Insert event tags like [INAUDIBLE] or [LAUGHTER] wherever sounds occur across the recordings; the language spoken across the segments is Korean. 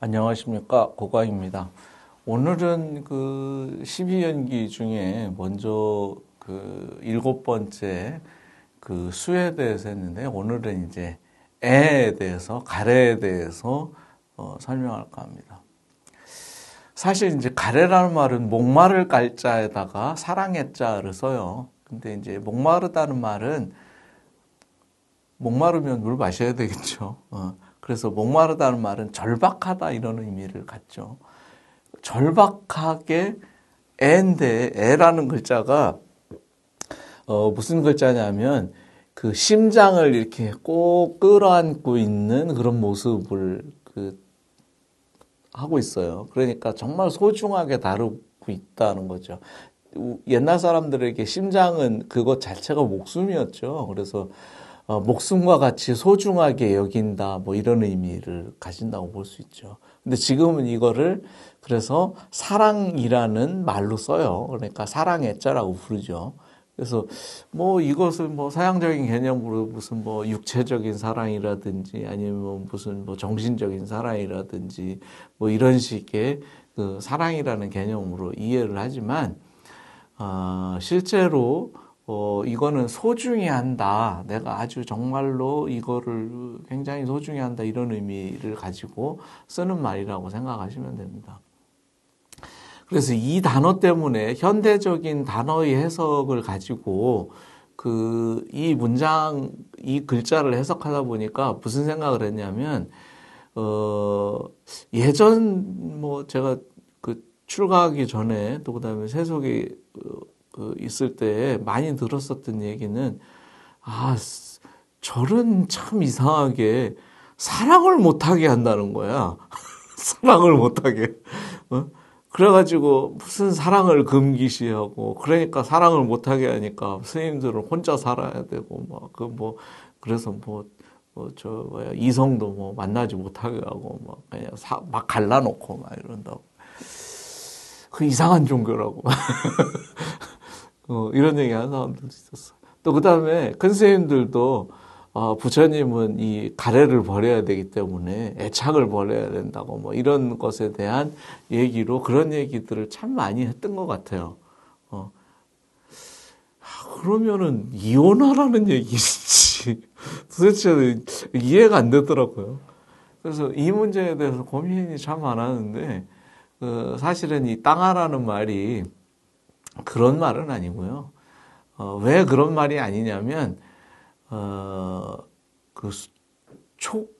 안녕하십니까 고과입니다. 오늘은 그 12연기 중에 먼저 그 일곱 번째 그 수에 대해서 했는데 오늘은 이제 에에 대해서 가래에 대해서 어, 설명할까 합니다. 사실 이제 가래라는 말은 목마를 갈자에다가 사랑의 자를 써요. 근데 이제 목마르다는 말은 목마르면 물 마셔야 되겠죠. 어. 그래서 목마르다는 말은 절박하다 이런 의미를 갖죠. 절박하게 애인데 애라는 글자가 어 무슨 글자냐면 그 심장을 이렇게 꼭 끌어안고 있는 그런 모습을 그 하고 있어요. 그러니까 정말 소중하게 다루고 있다는 거죠. 옛날 사람들에게 심장은 그것 자체가 목숨이었죠. 그래서 어, 목숨과 같이 소중하게 여긴다 뭐 이런 의미를 가진다고 볼 수 있죠. 근데 지금은 이거를 그래서 사랑이라는 말로 써요. 그러니까 사랑했자라고 부르죠. 그래서 뭐 이것을 뭐 서양적인 개념으로 무슨 뭐 육체적인 사랑이라든지 아니면 뭐 무슨 뭐 정신적인 사랑이라든지 뭐 이런 식의 그 사랑이라는 개념으로 이해를 하지만 어, 실제로 어, 이거는 소중히 한다. 내가 아주 정말로 이거를 굉장히 소중히 한다. 이런 의미를 가지고 쓰는 말이라고 생각하시면 됩니다. 그래서 이 단어 때문에 현대적인 단어의 해석을 가지고 그 이 문장 이 글자를 해석하다 보니까 무슨 생각을 했냐면 어 예전 뭐 제가 그 출가하기 전에 또 그다음에 세속이 어, 그 있을 때 많이 들었었던 얘기는 아 저런 참 이상하게 사랑을 못하게 한다는 거야. [LAUGHS] 사랑을 못하게. 어? 그래가지고 무슨 사랑을 금기시하고 그러니까 사랑을 못하게 하니까 스님들은 혼자 살아야 되고 막그뭐 그 뭐, 그래서 뭐저 뭐 뭐야 이성도 뭐 만나지 못하게 하고 막 뭐 그냥 사, 막 갈라놓고 막 이런다고 그 이상한 종교라고 [LAUGHS] 어, 이런 얘기 하는 사람들도 있었어. 또그 다음에 큰 스님들도 어, 부처님은 이 가래를 버려야 되기 때문에 애착을 버려야 된다고 뭐 이런 것에 대한 얘기로 그런 얘기들을 참 많이 했던 것 같아요. 어. 아, 그러면은 이혼하라는 얘기인지 [LAUGHS] 도대체 이해가 안 되더라고요. 그래서 이 문제에 대해서 고민이 참 많았는데 그 사실은 이땅하라는 말이 그런 말은 아니고요. 어, 왜 그런 말이 아니냐면, 어, 그 촉,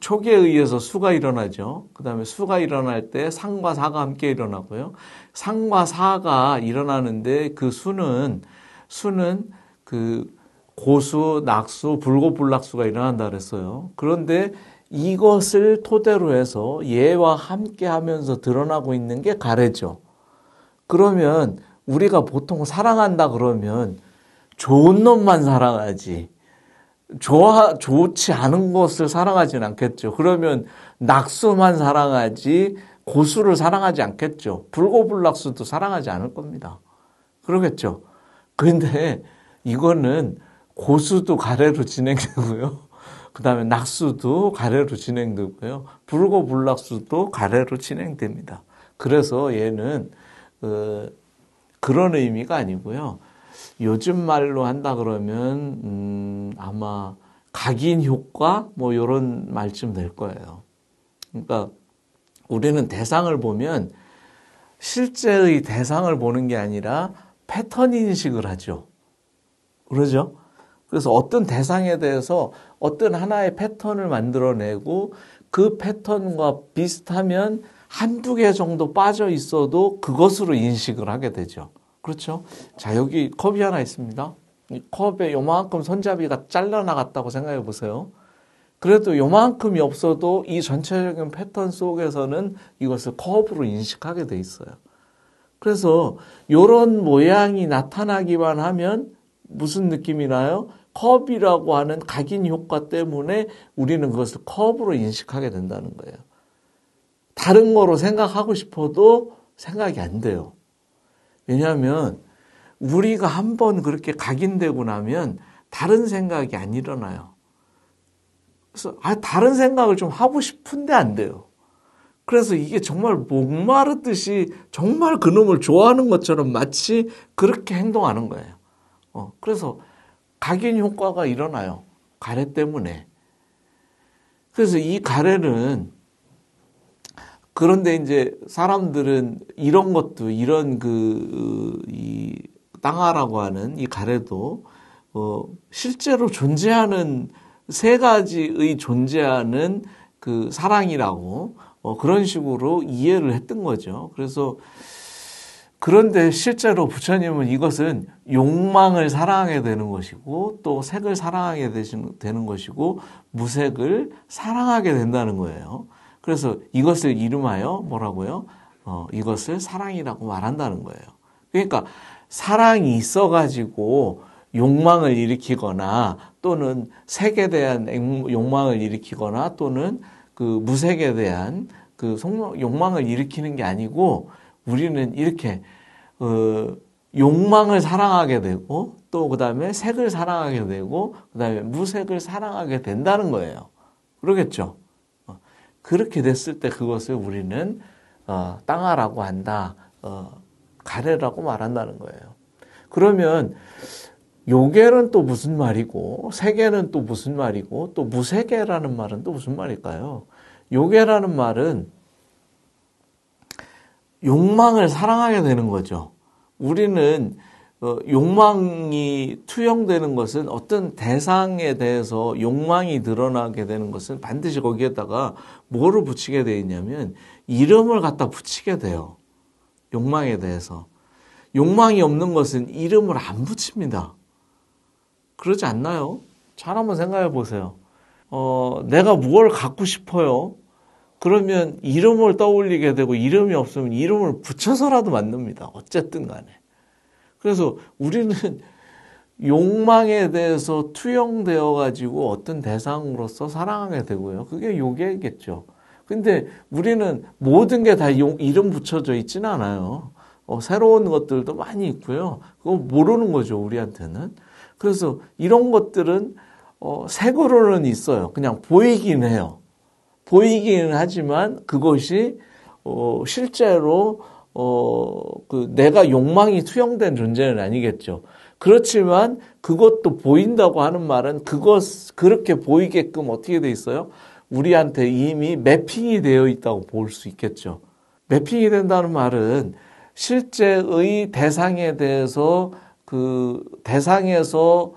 촉에 의해서 수가 일어나죠. 그 다음에 수가 일어날 때 상과 사가 함께 일어나고요. 상과 사가 일어나는데 그 수는, 수는 그 고수, 낙수, 불고불낙수가 일어난다 그랬어요. 그런데 이것을 토대로 해서 예와 함께 하면서 드러나고 있는 게 가래죠. 그러면 우리가 보통 사랑한다 그러면 좋은 놈만 사랑하지. 좋아, 좋지 않은 것을 사랑하진 않겠죠. 그러면 낙수만 사랑하지, 고수를 사랑하지 않겠죠. 불고불낙수도 사랑하지 않을 겁니다. 그러겠죠. 그런데 이거는 고수도 가래로 진행되고요. [LAUGHS] 그 다음에 낙수도 가래로 진행되고요. 불고불낙수도 가래로 진행됩니다. 그래서 얘는, 그 그런 의미가 아니고요. 요즘 말로 한다 그러면 음, 아마 각인 효과 뭐 이런 말쯤 될 거예요. 그러니까 우리는 대상을 보면 실제의 대상을 보는 게 아니라 패턴 인식을 하죠. 그러죠? 그래서 어떤 대상에 대해서 어떤 하나의 패턴을 만들어내고 그 패턴과 비슷하면 한두 개 정도 빠져 있어도 그것으로 인식을 하게 되죠. 그렇죠. 자, 여기 컵이 하나 있습니다. 이 컵에 요만큼 손잡이가 잘라나갔다고 생각해 보세요. 그래도 요만큼이 없어도 이 전체적인 패턴 속에서는 이것을 컵으로 인식하게 돼 있어요. 그래서 요런 모양이 나타나기만 하면 무슨 느낌이나요? 컵이라고 하는 각인 효과 때문에 우리는 그것을 컵으로 인식하게 된다는 거예요. 다른 거로 생각하고 싶어도 생각이 안 돼요. 왜냐하면 우리가 한번 그렇게 각인되고 나면 다른 생각이 안 일어나요. 그래서 아, 다른 생각을 좀 하고 싶은데 안 돼요. 그래서 이게 정말 목마르듯이 정말 그놈을 좋아하는 것처럼 마치 그렇게 행동하는 거예요. 어, 그래서 각인 효과가 일어나요. 가래 때문에. 그래서 이 가래는 그런데 이제 사람들은 이런 것도 이런 그이 땅아라고 하는 이 가래도 어 실제로 존재하는 세 가지의 존재하는 그 사랑이라고 어 그런 식으로 이해를 했던 거죠. 그래서 그런데 실제로 부처님은 이것은 욕망을 사랑하게 되는 것이고 또 색을 사랑하게 되는 것이고 무색을 사랑하게 된다는 거예요. 그래서 이것을 이름하여 뭐라고요? 어, 이것을 사랑이라고 말한다는 거예요. 그러니까 사랑이 있어가지고 욕망을 일으키거나 또는 색에 대한 욕망을 일으키거나 또는 그 무색에 대한 그 욕망을 일으키는 게 아니고 우리는 이렇게 어, 욕망을 사랑하게 되고 또 그 다음에 색을 사랑하게 되고 그 다음에 무색을 사랑하게 된다는 거예요. 그러겠죠? 그렇게 됐을 때 그것을 우리는 어, 땅아라고 한다, 어, 가래라고 말한다는 거예요. 그러면 요괴는 또 무슨 말이고 세계는 또 무슨 말이고 또 무세계라는 말은 또 무슨 말일까요? 요괴라는 말은 욕망을 사랑하게 되는 거죠. 우리는 어, 욕망이 투영되는 것은 어떤 대상에 대해서 욕망이 드러나게 되는 것은 반드시 거기에다가 뭐를 붙이게 돼 있냐면 이름을 갖다 붙이게 돼요. 욕망에 대해서. 욕망이 없는 것은 이름을 안 붙입니다. 그러지 않나요? 잘 한번 생각해 보세요. 어, 내가 무엇을 갖고 싶어요? 그러면 이름을 떠올리게 되고 이름이 없으면 이름을 붙여서라도 만듭니다. 어쨌든 간에. 그래서 우리는 [LAUGHS] 욕망에 대해서 투영되어 가지고 어떤 대상으로서 사랑하게 되고요. 그게 욕이겠죠 근데 우리는 모든 게 다 이름 붙여져 있지는 않아요. 어, 새로운 것들도 많이 있고요. 그거 모르는 거죠, 우리한테는. 그래서 이런 것들은 어, 색으로는 있어요. 그냥 보이긴 해요. 보이기는 하지만 그것이 어, 실제로 어, 그 내가 욕망이 투영된 존재는 아니겠죠. 그렇지만 그것도 보인다고 하는 말은 그것, 그렇게 보이게끔 어떻게 돼 있어요? 우리한테 이미 매핑이 되어 있다고 볼 수 있겠죠. 매핑이 된다는 말은 실제의 대상에 대해서 그 대상에서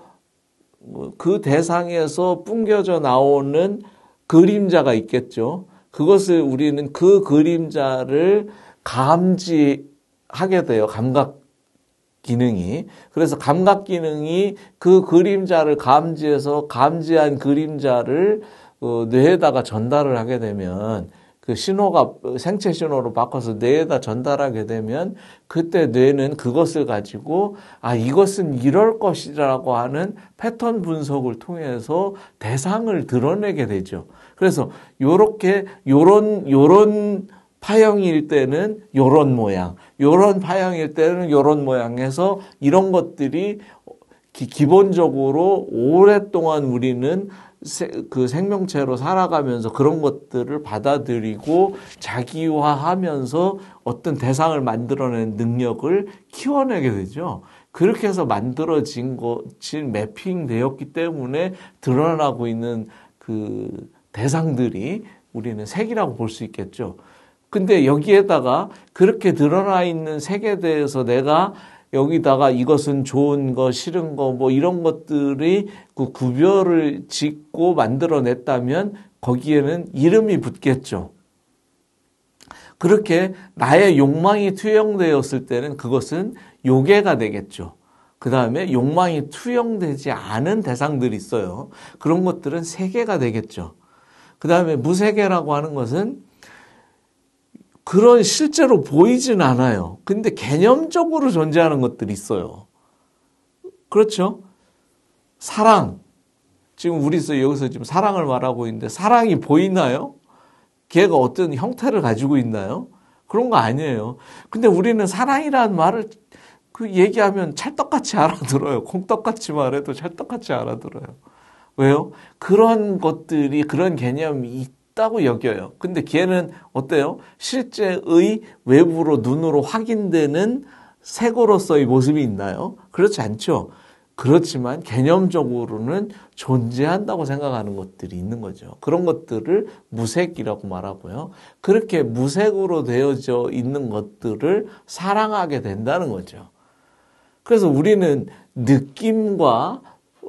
뭐 그 대상에서 뿜겨져 나오는 그림자가 있겠죠. 그것을 우리는 그 그림자를 감지하게 돼요. 감각 기능이. 그래서 감각 기능이 그 그림자를 감지해서 감지한 그림자를 어, 뇌에다가 전달을 하게 되면 그 신호가 생체 신호로 바꿔서 뇌에다 전달하게 되면 그때 뇌는 그것을 가지고 아 이것은 이럴 것이라고 하는 패턴 분석을 통해서 대상을 드러내게 되죠. 그래서 요렇게 요런 요런 파형일 때는 요런 모양, 요런 파형일 때는 요런 모양에서 이런 것들이 기, 본적으로 오랫동안 우리는 세, 그 생명체로 살아가면서 그런 것들을 받아들이고 자기화하면서 어떤 대상을 만들어낸 능력을 키워내게 되죠. 그렇게 해서 만들어진 것, 진 매핑 되었기 때문에 드러나고 있는 그 대상들이 우리는 색이라고 볼 수 있겠죠. 근데 여기에다가 그렇게 드러나 있는 세계에 대해서 내가 여기다가 이것은 좋은 거, 싫은 거, 뭐 이런 것들이 그 구별을 짓고 만들어냈다면 거기에는 이름이 붙겠죠. 그렇게 나의 욕망이 투영되었을 때는 그것은 요괴가 되겠죠. 그 다음에 욕망이 투영되지 않은 대상들이 있어요. 그런 것들은 세계가 되겠죠. 그 다음에 무세계라고 하는 것은 그런 실제로 보이진 않아요. 근데 개념적으로 존재하는 것들이 있어요. 그렇죠? 사랑. 지금 우리 여기서 지금 사랑을 말하고 있는데 사랑이 보이나요? 걔가 어떤 형태를 가지고 있나요? 그런 거 아니에요. 근데 우리는 사랑이라는 말을 그 얘기하면 찰떡같이 알아들어요. 콩떡같이 말해도 찰떡같이 알아들어요. 왜요? 그런 것들이, 그런 개념이 다고 여겨요. 근데 걔는 어때요? 실제의 외부로 눈으로 확인되는 색으로서의 모습이 있나요? 그렇지 않죠. 그렇지만 개념적으로는 존재한다고 생각하는 것들이 있는 거죠. 그런 것들을 무색이라고 말하고요. 그렇게 무색으로 되어져 있는 것들을 사랑하게 된다는 거죠. 그래서 우리는 느낌과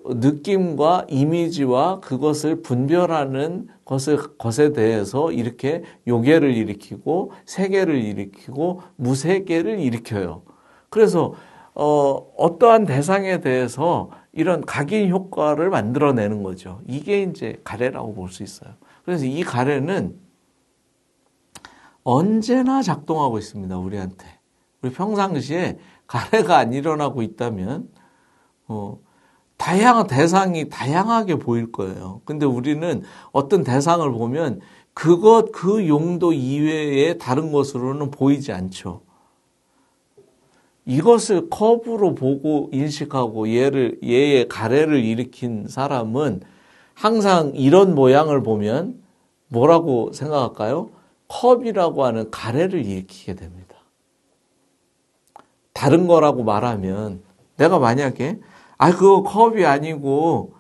느낌과 이미지와 그것을 분별하는 것을, 것에 대해서 이렇게 요괴를 일으키고 세계를 일으키고 무세계를 일으켜요. 그래서 어, 어떠한 대상에 대해서 이런 각인 효과를 만들어내는 거죠. 이게 이제 가래라고 볼 수 있어요. 그래서 이 가래는 언제나 작동하고 있습니다. 우리한테. 우리 평상시에 가래가 안 일어나고 있다면 어, 다양한 대상이 다양하게 보일 거예요. 근데 우리는 어떤 대상을 보면 그것 그 용도 이외의 다른 것으로는 보이지 않죠. 이것을 컵으로 보고 인식하고 얘를 얘의 가래를 일으킨 사람은 항상 이런 모양을 보면 뭐라고 생각할까요? 컵이라고 하는 가래를 일으키게 됩니다. 다른 거라고 말하면 내가 만약에 아, 그거 컵이 아니고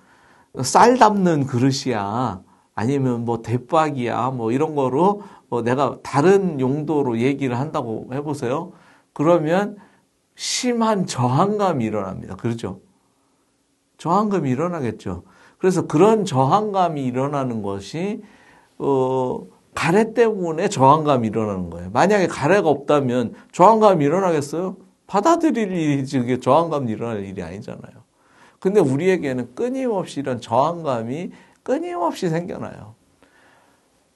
쌀 담는 그릇이야. 아니면 뭐 대박이야. 뭐 이런 거로 뭐 내가 다른 용도로 얘기를 한다고 해보세요. 그러면 심한 저항감이 일어납니다. 그렇죠? 저항감이 일어나겠죠. 그래서 그런 저항감이 일어나는 것이, 어, 가래 때문에 저항감이 일어나는 거예요. 만약에 가래가 없다면 저항감이 일어나겠어요? 받아들일 일이지, 그게 저항감이 일어날 일이 아니잖아요. 근데 우리에게는 끊임없이 이런 저항감이 끊임없이 생겨나요.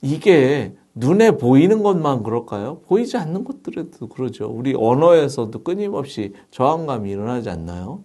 이게 눈에 보이는 것만 그럴까요? 보이지 않는 것들에도 그러죠. 우리 언어에서도 끊임없이 저항감이 일어나지 않나요?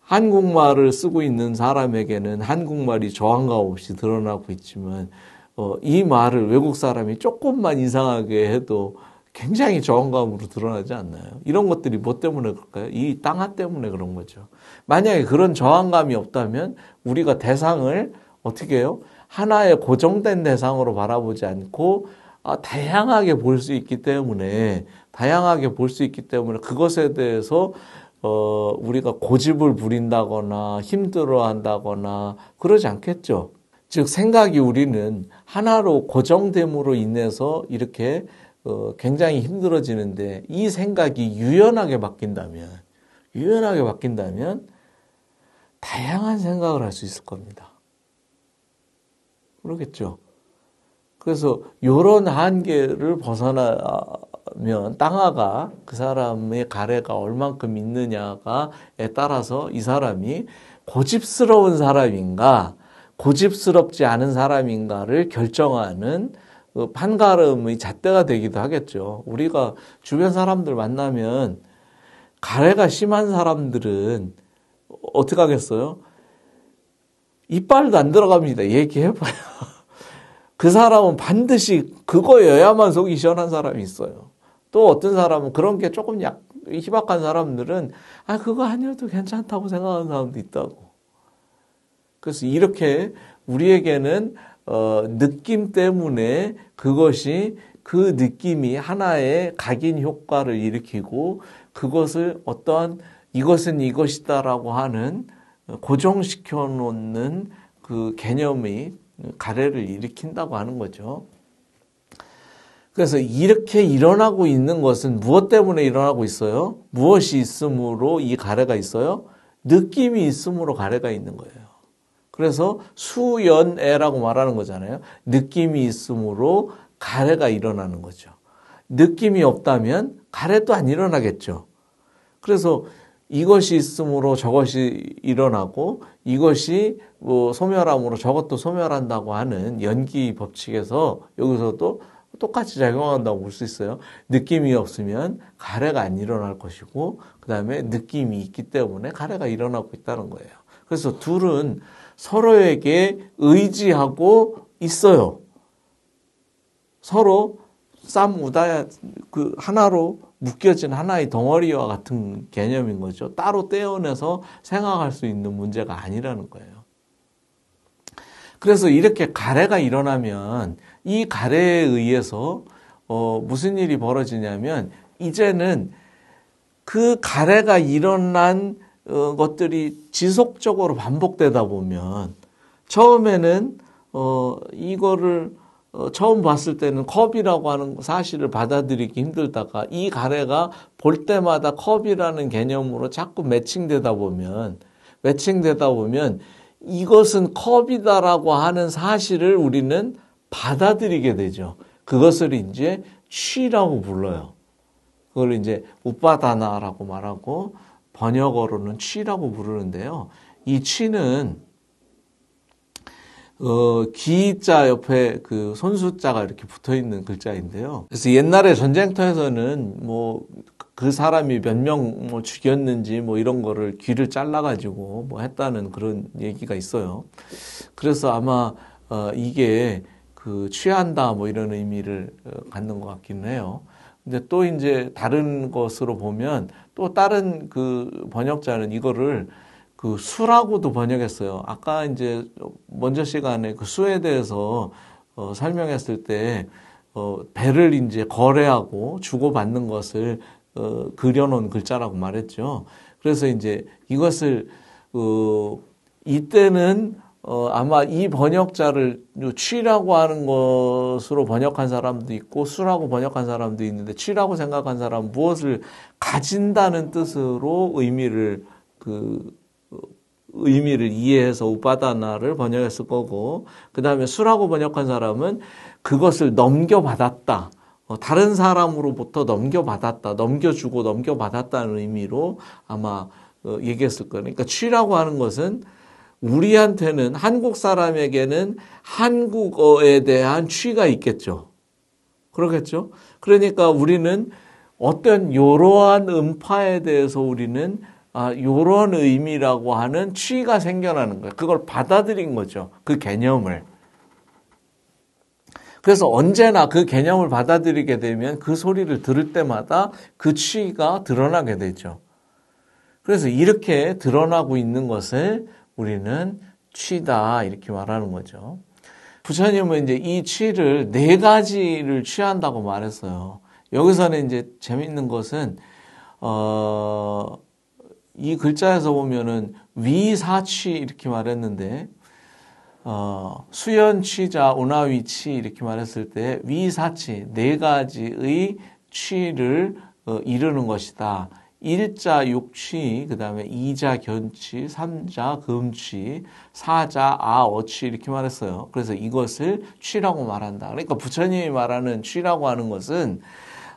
한국말을 쓰고 있는 사람에게는 한국말이 저항감 없이 드러나고 있지만, 어, 이 말을 외국 사람이 조금만 이상하게 해도 굉장히 저항감으로 드러나지 않나요? 이런 것들이 뭐 때문에 그럴까요? 이 땅아 때문에 그런 거죠. 만약에 그런 저항감이 없다면 우리가 대상을 어떻게 해요? 하나의 고정된 대상으로 바라보지 않고 아, 다양하게 볼 수 있기 때문에 다양하게 볼 수 있기 때문에 그것에 대해서 어, 우리가 고집을 부린다거나 힘들어 한다거나 그러지 않겠죠. 즉, 생각이 우리는 하나로 고정됨으로 인해서 이렇게 어, 굉장히 힘들어지는데 이 생각이 유연하게 바뀐다면 유연하게 바뀐다면 다양한 생각을 할 수 있을 겁니다. 그러겠죠. 그래서 이런 한계를 벗어나면 땅아가 그 사람의 가래가 얼만큼 있느냐가에 따라서 이 사람이 고집스러운 사람인가 고집스럽지 않은 사람인가를 결정하는 반가름의 어, 잣대가 되기도 하겠죠. 우리가 주변 사람들 만나면 가래가 심한 사람들은 어떻게 하겠어요? 이빨도 안 들어갑니다. 얘기해봐요. [LAUGHS] 그 사람은 반드시 그거여야만 속이 시원한 사람이 있어요. 또 어떤 사람은 그런 게 조금 약, 희박한 사람들은 아, 그거 아니어도 괜찮다고 생각하는 사람도 있다고. 그래서 이렇게 우리에게는 어, 느낌 때문에 그것이 그 느낌이 하나의 각인 효과를 일으키고 그것을 어떠한 이것은 이것이다라고 하는 고정시켜 놓는 그 개념이 가래를 일으킨다고 하는 거죠. 그래서 이렇게 일어나고 있는 것은 무엇 때문에 일어나고 있어요? 무엇이 있으므로 이 가래가 있어요? 느낌이 있으므로 가래가 있는 거예요. 그래서 수연애라고 말하는 거잖아요. 느낌이 있으므로 가래가 일어나는 거죠. 느낌이 없다면 가래도 안 일어나겠죠. 그래서 이것이 있으므로 저것이 일어나고 이것이 뭐 소멸함으로 저것도 소멸한다고 하는 연기 법칙에서 여기서도 똑같이 작용한다고 볼 수 있어요. 느낌이 없으면 가래가 안 일어날 것이고 그 다음에 느낌이 있기 때문에 가래가 일어나고 있다는 거예요. 그래서 둘은 서로에게 의지하고 있어요. 서로 쌈우다 그 하나로 묶여진 하나의 덩어리와 같은 개념인 거죠. 따로 떼어내서 생각할 수 있는 문제가 아니라는 거예요. 그래서 이렇게 가래가 일어나면 이 가래에 의해서 어 무슨 일이 벌어지냐면 이제는 그 가래가 일어난 어, 것들이 지속적으로 반복되다 보면 처음에는 어, 이거를 어, 처음 봤을 때는 컵이라고 하는 사실을 받아들이기 힘들다가 이 가래가 볼 때마다 컵이라는 개념으로 자꾸 매칭되다 보면 매칭되다 보면 이것은 컵이다라고 하는 사실을 우리는 받아들이게 되죠. 그것을 이제 취라고 불러요. 그걸 이제 우빠다나라고 말하고 번역어로는 치라고 부르는데요. 이 치는 어, 기자 옆에 그 손수자가 이렇게 붙어 있는 글자인데요. 그래서 옛날에 전쟁터에서는 뭐 그 사람이 몇 명뭐 죽였는지 뭐 이런 거를 귀를 잘라가지고 뭐 했다는 그런 얘기가 있어요. 그래서 아마 어, 이게 그 취한다 뭐 이런 의미를 어, 갖는 것 같기는 해요. 근데 또 이제 다른 것으로 보면 또 다른 그 번역자는 이거를 그 수라고도 번역했어요. 아까 이제 먼저 시간에 그 수에 대해서 어, 설명했을 때 어, 배를 이제 거래하고 주고받는 것을 어, 그려놓은 글자라고 말했죠. 그래서 이제 이것을 어, 이때는 어, 아마 이 번역자를 취라고 하는 것으로 번역한 사람도 있고 수라고 번역한 사람도 있는데 취라고 생각한 사람 무엇을 가진다는 뜻으로 의미를 그 어, 의미를 이해해서 우바다나를 번역했을 거고 그 다음에 수라고 번역한 사람은 그것을 넘겨받았다. 어, 다른 사람으로부터 넘겨받았다, 넘겨주고 넘겨받았다는 의미로 아마 어, 얘기했을 거예요. 그러니까 취라고 하는 것은 우리한테는 한국 사람에게는 한국어에 대한 취가 있겠죠. 그러겠죠? 그러니까 우리는 어떤 요러한 음파에 대해서 우리는 아, 요런 의미라고 하는 취가 생겨나는 거예요. 그걸 받아들인 거죠. 그 개념을. 그래서 언제나 그 개념을 받아들이게 되면 그 소리를 들을 때마다 그 취가 드러나게 되죠. 그래서 이렇게 드러나고 있는 것을 우리는 취다 이렇게 말하는 거죠. 부처님은 이제 이 취를 네 가지를 취한다고 말했어요. 여기서는 이제 재밌는 것은 어, 이 글자에서 보면은 위사취 이렇게 말했는데 어, 수연취자 오나위치 이렇게 말했을 때 위사취 네 가지의 취를 어, 이루는 것이다. 일자 육취, 그 다음에 이자 견취, 삼자 금취, 사자 아어취 이렇게 말했어요. 그래서 이것을 취라고 말한다. 그러니까 부처님이 말하는 취라고 하는 것은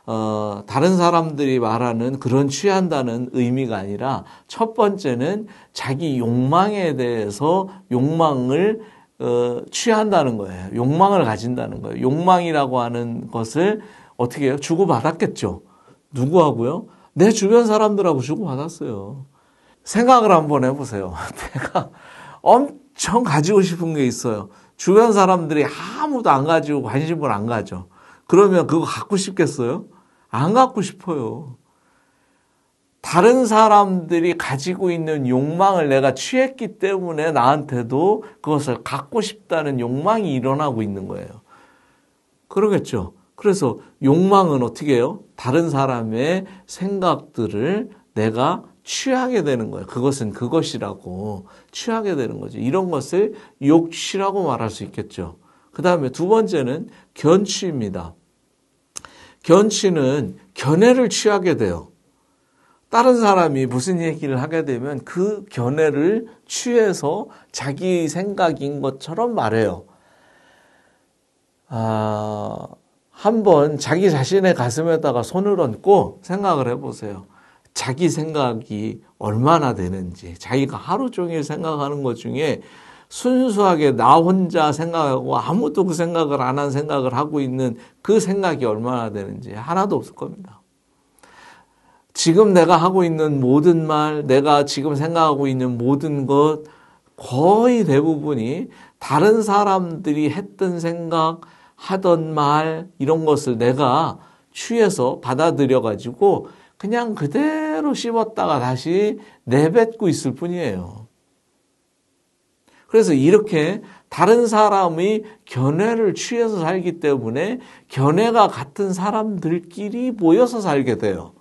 어, 다른 사람들이 말하는 그런 취한다는 의미가 아니라 첫 번째는 자기 욕망에 대해서 욕망을 어, 취한다는 거예요. 욕망을 가진다는 거예요. 욕망이라고 하는 것을 어떻게 해요? 주고받았겠죠. 누구하고요? 내 주변 사람들하고 주고받았어요. 생각을 한번 해보세요. [LAUGHS] 내가 엄청 가지고 싶은 게 있어요. 주변 사람들이 아무도 안 가지고 관심을 안 가져. 그러면 그거 갖고 싶겠어요? 안 갖고 싶어요. 다른 사람들이 가지고 있는 욕망을 내가 취했기 때문에 나한테도 그것을 갖고 싶다는 욕망이 일어나고 있는 거예요. 그러겠죠. 그래서 욕망은 어떻게 해요? 다른 사람의 생각들을 내가 취하게 되는 거예요. 그것은 그것이라고 취하게 되는 거죠. 이런 것을 욕취라고 말할 수 있겠죠. 그 다음에 두 번째는 견취입니다. 견취는 견해를 취하게 돼요. 다른 사람이 무슨 얘기를 하게 되면 그 견해를 취해서 자기 생각인 것처럼 말해요. 아, 한번 자기 자신의 가슴에다가 손을 얹고 생각을 해보세요. 자기 생각이 얼마나 되는지, 자기가 하루 종일 생각하는 것 중에 순수하게 나 혼자 생각하고 아무도 그 생각을 안 한 생각을 하고 있는 그 생각이 얼마나 되는지 하나도 없을 겁니다. 지금 내가 하고 있는 모든 말, 내가 지금 생각하고 있는 모든 것 거의 대부분이 다른 사람들이 했던 생각, 하던 말 이런 것을 내가 취해서 받아들여 가지고 그냥 그대로 씹었다가 다시 내뱉고 있을 뿐이에요. 그래서 이렇게 다른 사람의 견해를 취해서 살기 때문에 견해가 같은 사람들끼리 모여서 살게 돼요.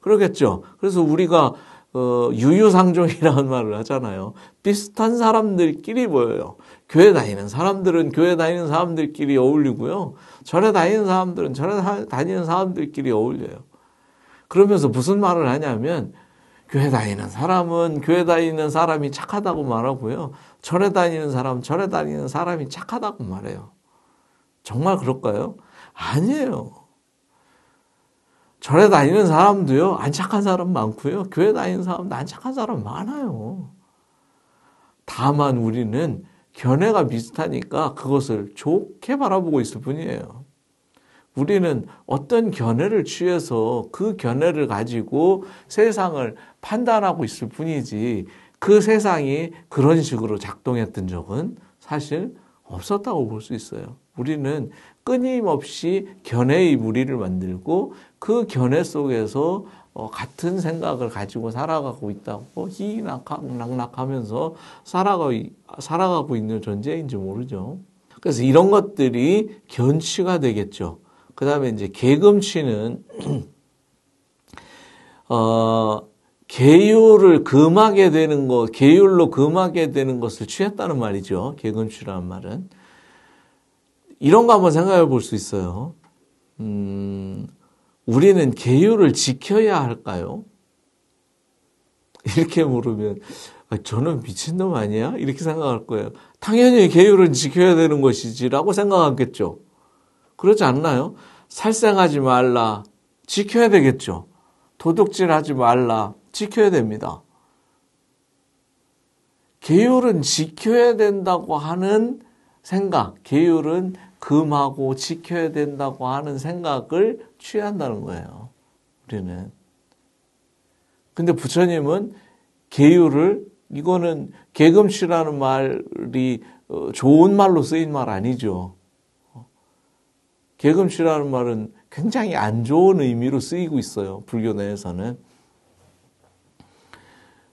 그러겠죠. 그래서 우리가 어, 유유상종이라는 말을 하잖아요. 비슷한 사람들끼리 모여요. 교회 다니는 사람들은 교회 다니는 사람들끼리 어울리고요. 절에 다니는 사람들은 절에 다니는 사람들끼리 어울려요. 그러면서 무슨 말을 하냐면 교회 다니는 사람은 교회 다니는 사람이 착하다고 말하고요. 절에 다니는 사람, 절에 다니는 사람이 착하다고 말해요. 정말 그럴까요? 아니에요. 절에 다니는 사람도요, 안 착한 사람 많고요. 교회 다니는 사람도 안 착한 사람 많아요. 다만 우리는 견해가 비슷하니까 그것을 좋게 바라보고 있을 뿐이에요. 우리는 어떤 견해를 취해서 그 견해를 가지고 세상을 판단하고 있을 뿐이지 그 세상이 그런 식으로 작동했던 적은 사실 없었다고 볼 수 있어요. 우리는 끊임없이 견해의 무리를 만들고 그 견해 속에서 어, 같은 생각을 가지고 살아가고 있다고 희낙낙하면서 낙 살아가, 살아가고 있는 존재인지 모르죠. 그래서 이런 것들이 견치가 되겠죠. 그 다음에 이제 개금치는, [CLEARS THROAT] 어, 계율을 금하게 되는 것, 계율로 금하게 되는 것을 취했다는 말이죠. 개금치라는 말은. 이런 거 한번 생각해 볼 수 있어요. 음, 우리는 계율을 지켜야 할까요? 이렇게 물으면 아, 저는 미친놈 아니야? 이렇게 생각할 거예요. 당연히 계율은 지켜야 되는 것이지라고 생각하겠죠. 그렇지 않나요? 살생하지 말라. 지켜야 되겠죠. 도둑질하지 말라. 지켜야 됩니다. 계율은 지켜야 된다고 하는 생각, 계율은 금하고 지켜야 된다고 하는 생각을 취한다는 거예요. 우리는. 근데 부처님은 계율을 이거는 계금치라는 말이 어, 좋은 말로 쓰인 말 아니죠. 계금치라는 말은 굉장히 안 좋은 의미로 쓰이고 있어요. 불교 내에서는.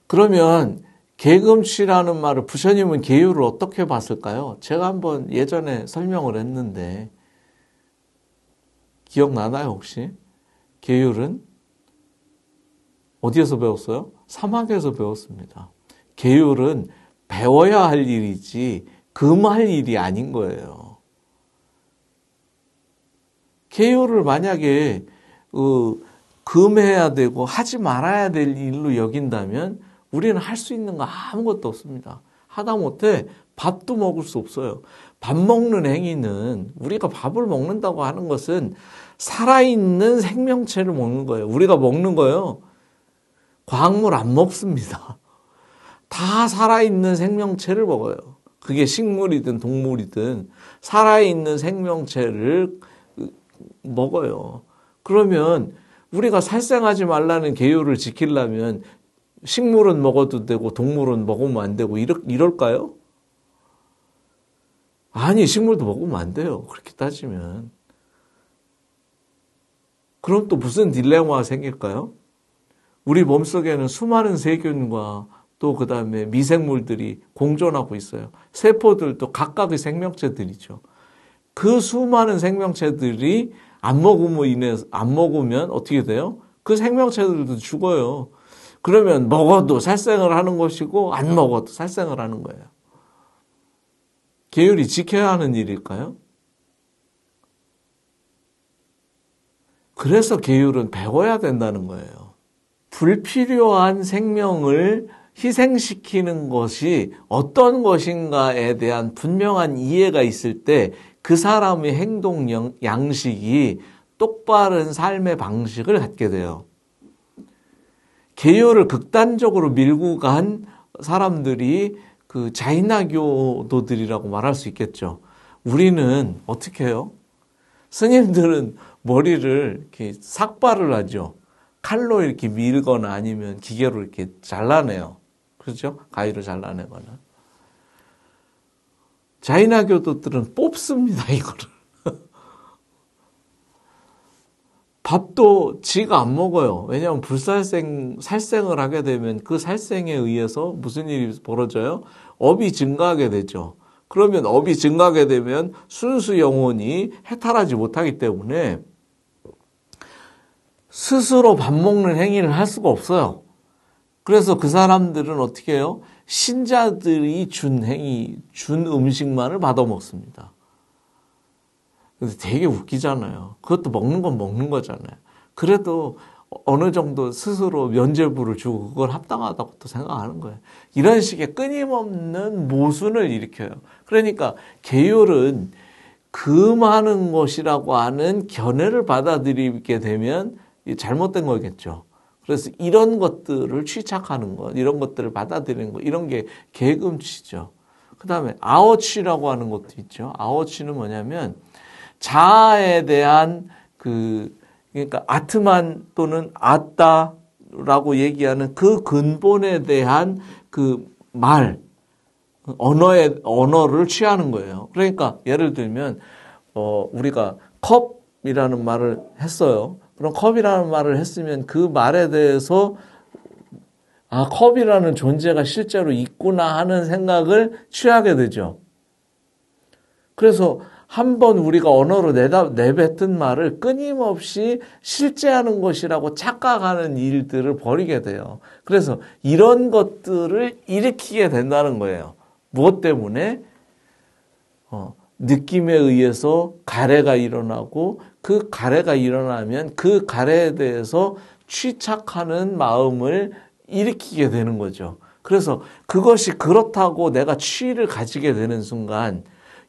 그러면 개금치라는 말을 부처님은 개유를 어떻게 봤을까요? 제가 한번 예전에 설명을 했는데 기억나나요 혹시? 개율은 어디에서 배웠어요? 사막에서 배웠습니다. 개율은 배워야 할 일이지 금할 일이 아닌 거예요. 개율을 만약에 어, 금해야 되고 하지 말아야 될 일로 여긴다면 우리는 할 수 있는 거 아무것도 없습니다. 하다못해 밥도 먹을 수 없어요. 밥 먹는 행위는 우리가 밥을 먹는다고 하는 것은 살아있는 생명체를 먹는 거예요. 우리가 먹는 거요. 예 광물 안 먹습니다. 다 살아있는 생명체를 먹어요. 그게 식물이든 동물이든 살아있는 생명체를 먹어요. 그러면 우리가 살생하지 말라는 계율을 지키려면 식물은 먹어도 되고 동물은 먹으면 안 되고 이럴, 이럴까요? 아니, 식물도 먹으면 안 돼요. 그렇게 따지면. 그럼 또 무슨 딜레마가 생길까요? 우리 몸속에는 수많은 세균과 또 그 다음에 미생물들이 공존하고 있어요. 세포들도 각각의 생명체들이죠. 그 수많은 생명체들이 안 먹으면 안 먹으면 어떻게 돼요? 그 생명체들도 죽어요. 그러면 먹어도 살생을 하는 것이고 안 먹어도 살생을 하는 거예요. 계율이 지켜야 하는 일일까요? 그래서 계율은 배워야 된다는 거예요. 불필요한 생명을 희생시키는 것이 어떤 것인가에 대한 분명한 이해가 있을 때 그 사람의 행동 양식이 똑바른 삶의 방식을 갖게 돼요. 개요를 극단적으로 밀고 간 사람들이 그 자이나교도들이라고 말할 수 있겠죠. 우리는 어떻게 해요? 스님들은 머리를 이렇게 삭발을 하죠. 칼로 이렇게 밀거나 아니면 기계로 이렇게 잘라내요. 그렇죠? 가위로 잘라내거나. 자이나교도들은 뽑습니다, 이거를. 밥도 지가 안 먹어요. 왜냐하면 불살생, 살생을 하게 되면 그 살생에 의해서 무슨 일이 벌어져요? 업이 증가하게 되죠. 그러면 업이 증가하게 되면 순수 영혼이 해탈하지 못하기 때문에 스스로 밥 먹는 행위를 할 수가 없어요. 그래서 그 사람들은 어떻게 해요? 신자들이 준 행위, 준 음식만을 받아 먹습니다. 근데 되게 웃기잖아요. 그것도 먹는 건 먹는 거잖아요. 그래도 어느 정도 스스로 면죄부를 주고 그걸 합당하다고 또 생각하는 거예요. 이런 식의 끊임없는 모순을 일으켜요. 그러니까 계율은 금하는 것이라고 하는 견해를 받아들이게 되면 잘못된 거겠죠. 그래서 이런 것들을 취착하는 것, 이런 것들을 받아들이는 것, 이런 게 개금치죠. 그 다음에 아워치라고 하는 것도 있죠. 아워치는 뭐냐면 자아에 대한 그 그러니까 아트만 또는 아따라고 얘기하는 그 근본에 대한 그 말, 언어의 언어를 취하는 거예요. 그러니까 예를 들면 어 우리가 컵이라는 말을 했어요. 그럼 컵이라는 말을 했으면 그 말에 대해서 아 컵이라는 존재가 실제로 있구나 하는 생각을 취하게 되죠. 그래서 한번 우리가 언어로 내다, 내뱉은 말을 끊임없이 실제하는 것이라고 착각하는 일들을 버리게 돼요. 그래서 이런 것들을 일으키게 된다는 거예요. 무엇 때문에? 어, 느낌에 의해서 가래가 일어나고 그 가래가 일어나면 그 가래에 대해서 취착하는 마음을 일으키게 되는 거죠. 그래서 그것이 그렇다고 내가 취를 가지게 되는 순간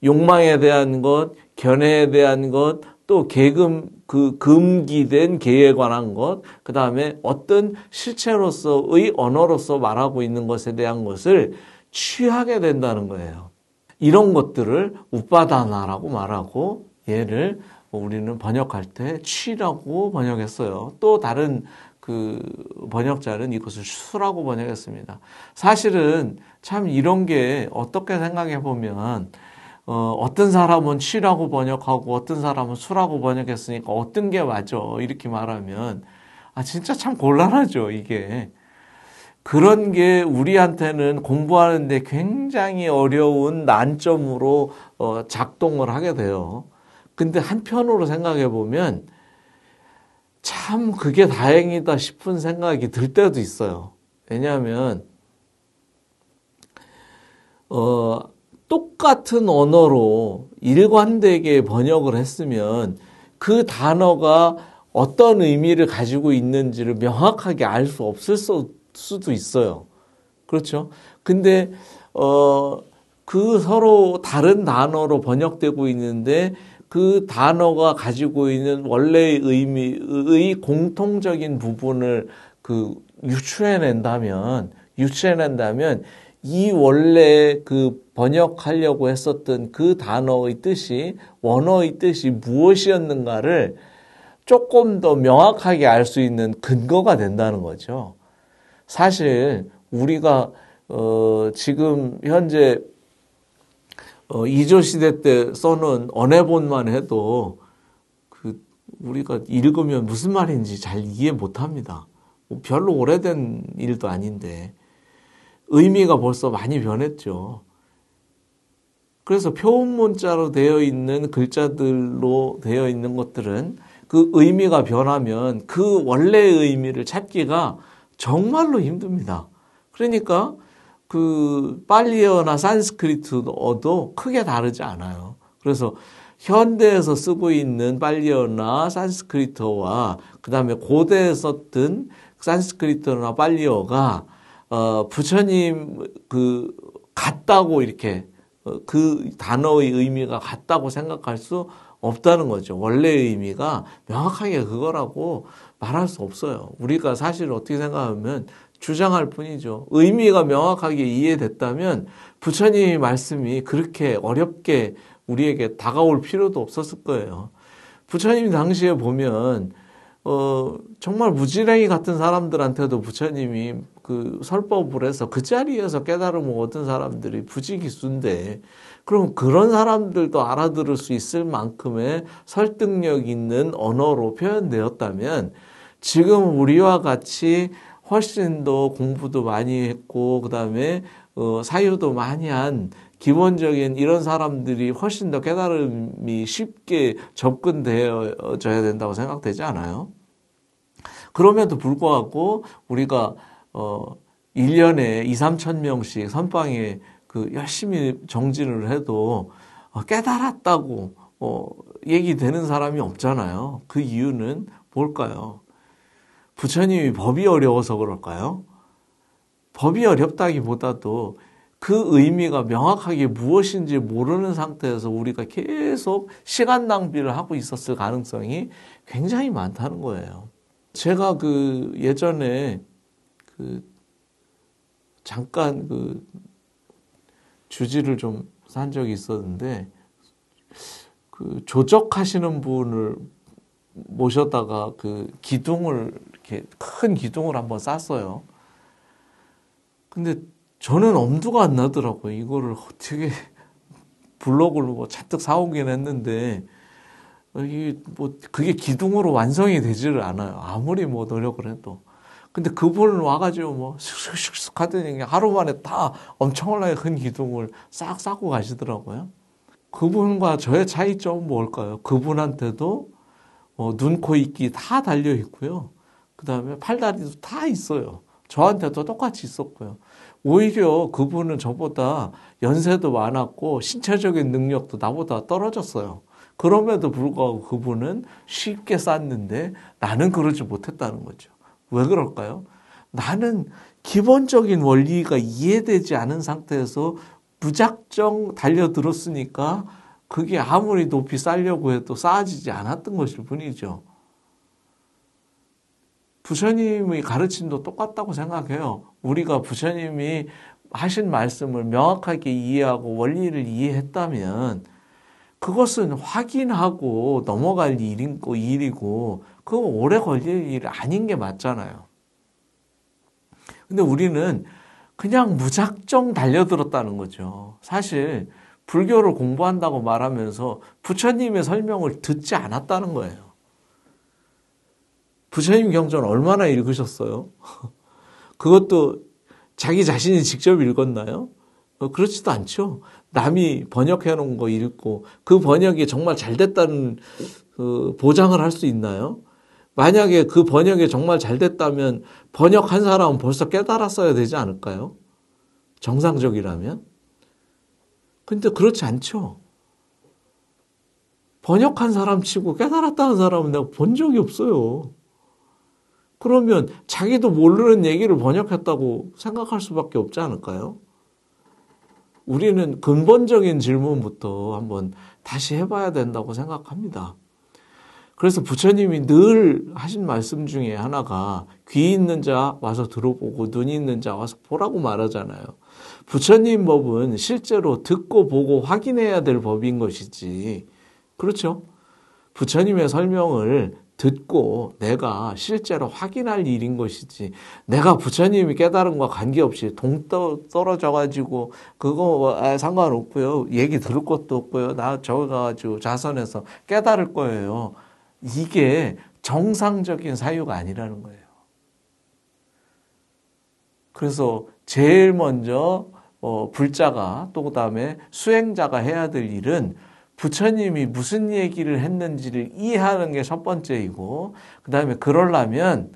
욕망에 대한 것, 견해에 대한 것, 또 계금 그 금기된 계에 관한 것, 그 다음에 어떤 실체로서의 언어로서 말하고 있는 것에 대한 것을 취하게 된다는 거예요. 이런 것들을 우빠다나라고 말하고 얘를 우리는 번역할 때 취라고 번역했어요. 또 다른 그 번역자는 이것을 수라고 번역했습니다. 사실은 참 이런 게 어떻게 생각해 보면 어, 어떤 사람은 쉬라고 번역하고 어떤 사람은 수라고 번역했으니까 어떤 게 맞아 이렇게 말하면 아 진짜 참 곤란하죠 이게 그런 게 우리한테는 공부하는데 굉장히 어려운 난점으로 어, 작동을 하게 돼요. 근데 한편으로 생각해 보면 참 그게 다행이다 싶은 생각이 들 때도 있어요. 왜냐하면 어 똑같은 언어로 일관되게 번역을 했으면 그 단어가 어떤 의미를 가지고 있는지를 명확하게 알 수 없을 수도 있어요. 그렇죠? 근데, 어, 그 서로 다른 단어로 번역되고 있는데 그 단어가 가지고 있는 원래의 의미의 공통적인 부분을 그 유추해낸다면, 유추해낸다면 이 원래 그 번역하려고 했었던 그 단어의 뜻이 원어의 뜻이 무엇이었는가를 조금 더 명확하게 알 수 있는 근거가 된다는 거죠. 사실 우리가 어 지금 현재 어, 이조 시대 때 써놓은 언해본만 해도 그 우리가 읽으면 무슨 말인지 잘 이해 못합니다. 뭐 별로 오래된 일도 아닌데 의미가 벌써 많이 변했죠. 그래서 표문자로 음 되어 있는 글자들로 되어 있는 것들은 그 의미가 변하면 그 원래의 의미를 찾기가 정말로 힘듭니다. 그러니까 그 빨리어나 산스크리트어도 크게 다르지 않아요. 그래서 현대에서 쓰고 있는 빨리어나 산스크리트어와 그다음에 고대에 썼던 산스크리트어나 빨리어가 어, 부처님 그 같다고 이렇게 어, 그 단어의 의미가 같다고 생각할 수 없다는 거죠. 원래의 의미가 명확하게 그거라고 말할 수 없어요. 우리가 사실 어떻게 생각하면 주장할 뿐이죠. 의미가 명확하게 이해됐다면 부처님의 말씀이 그렇게 어렵게 우리에게 다가올 필요도 없었을 거예요. 부처님 당시에 보면 어, 정말 무지랭이 같은 사람들한테도 부처님이 그 설법을 해서 그 자리에서 깨달음을 얻은 사람들이 부지기수인데, 그럼 그런 사람들도 알아들을 수 있을 만큼의 설득력 있는 언어로 표현되었다면, 지금 우리와 같이 훨씬 더 공부도 많이 했고, 그 다음에 어, 사유도 많이 한 기본적인 이런 사람들이 훨씬 더 깨달음이 쉽게 접근되어져야 된다고 생각되지 않아요? 그럼에도 불구하고 우리가 어 1년에 2, 3천 명씩 선방에 그 열심히 정진을 해도 어, 깨달았다고 어 얘기되는 사람이 없잖아요. 그 이유는 뭘까요? 부처님이 법이 어려워서 그럴까요? 법이 어렵다기보다도 그 의미가 명확하게 무엇인지 모르는 상태에서 우리가 계속 시간 낭비를 하고 있었을 가능성이 굉장히 많다는 거예요. 제가 그 예전에 그 잠깐 그 주지를 좀 산 적이 있었는데 그 조적하시는 분을 모셨다가 그 기둥을 이렇게 큰 기둥을 한번 쌌어요. 근데 저는 엄두가 안 나더라고요. 이거를 어떻게 블록으로 뭐 잔뜩 사오긴 했는데 이게 뭐 그게 기둥으로 완성이 되지를 않아요. 아무리 뭐 노력을 해도. 근데 그분은 와가지고 뭐 슥슥슥 하더니 하루 만에 다 엄청나게 큰 기둥을 싹 싸고 가시더라고요. 그분과 저의 차이점은 뭘까요? 그분한테도 어, 눈, 코, 입기 다 달려 있고요. 그 다음에 팔다리도 다 있어요. 저한테도 똑같이 있었고요. 오히려 그분은 저보다 연세도 많았고 신체적인 능력도 나보다 떨어졌어요. 그럼에도 불구하고 그분은 쉽게 쌓는데 나는 그러지 못했다는 거죠. 왜 그럴까요? 나는 기본적인 원리가 이해되지 않은 상태에서 무작정 달려들었으니까 그게 아무리 높이 쌓려고 해도 쌓아지지 않았던 것일 뿐이죠. 부처님의 가르침도 똑같다고 생각해요. 우리가 부처님이 하신 말씀을 명확하게 이해하고 원리를 이해했다면 그것은 확인하고 넘어갈 일이고 일이고 그거 오래 걸릴 일 아닌 게 맞잖아요. 근데 우리는 그냥 무작정 달려들었다는 거죠. 사실 불교를 공부한다고 말하면서 부처님의 설명을 듣지 않았다는 거예요. 부처님 경전 얼마나 읽으셨어요? [LAUGHS] 그것도 자기 자신이 직접 읽었나요? 어, 그렇지도 않죠. 남이 번역해 놓은 거 읽고 그 번역이 정말 잘 됐다는 그 보장을 할 수 있나요? 만약에 그 번역이 정말 잘 됐다면 번역한 사람은 벌써 깨달았어야 되지 않을까요? 정상적이라면? 근데 그렇지 않죠. 번역한 사람 치고 깨달았다는 사람은 내가 본 적이 없어요. 그러면 자기도 모르는 얘기를 번역했다고 생각할 수밖에 없지 않을까요? 우리는 근본적인 질문부터 한번 다시 해봐야 된다고 생각합니다. 그래서 부처님이 늘 하신 말씀 중에 하나가 귀 있는 자 와서 들어보고 눈이 있는 자 와서 보라고 말하잖아요. 부처님 법은 실제로 듣고 보고 확인해야 될 법인 것이지. 그렇죠? 부처님의 설명을 듣고 내가 실제로 확인할 일인 것이지 내가 부처님이 깨달음과 관계없이 동떨어져 가지고 그거 아, 상관없고요 얘기 들을 것도 없고요 나 저거 가지고 자선해서 깨달을 거예요 이게 정상적인 사유가 아니라는 거예요 그래서 제일 먼저 어, 불자가 또 그다음에 수행자가 해야 될 일은 부처님이 무슨 얘기를 했는지를 이해하는 게 첫 번째이고, 그 다음에 그러려면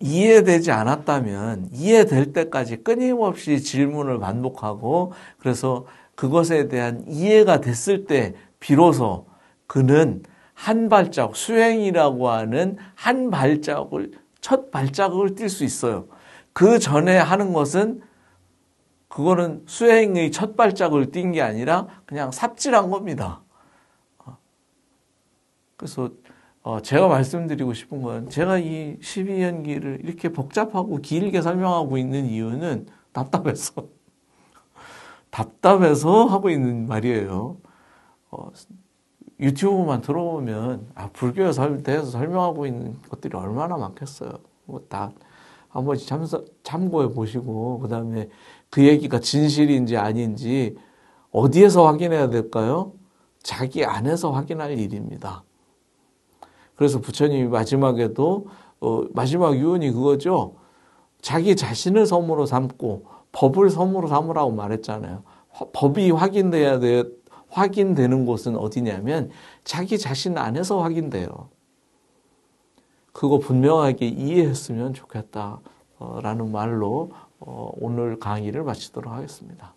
이해되지 않았다면 이해될 때까지 끊임없이 질문을 반복하고, 그래서 그것에 대한 이해가 됐을 때 비로소 그는 한발짝 수행이라고 하는 한발짝을첫발자을뛸수 있어요. 그 전에 하는 것은 그거는 수행의 첫 발짝을 띈 게 아니라 그냥 삽질한 겁니다. 그래서 어, 제가 말씀드리고 싶은 건 제가 이 12연기를 이렇게 복잡하고 길게 설명하고 있는 이유는 답답해서 [LAUGHS] 답답해서 하고 있는 말이에요. 어, 유튜브만 들어보면 아, 불교에 대해서 설명하고 있는 것들이 얼마나 많겠어요. 뭐다 한번 참고해 보시고 그 다음에 그 얘기가 진실인지 아닌지 어디에서 확인해야 될까요? 자기 안에서 확인할 일입니다. 그래서 부처님이 마지막에도 어, 마지막 유언이 그거죠. 자기 자신을 섬으로 삼고 법을 섬으로 삼으라고 말했잖아요. 법이 확인돼야 돼 확인되는 곳은 어디냐면 자기 자신 안에서 확인돼요. 그거 분명하게 이해했으면 좋겠다라는 말로 어, 오늘 강의를 마치도록 하겠습니다.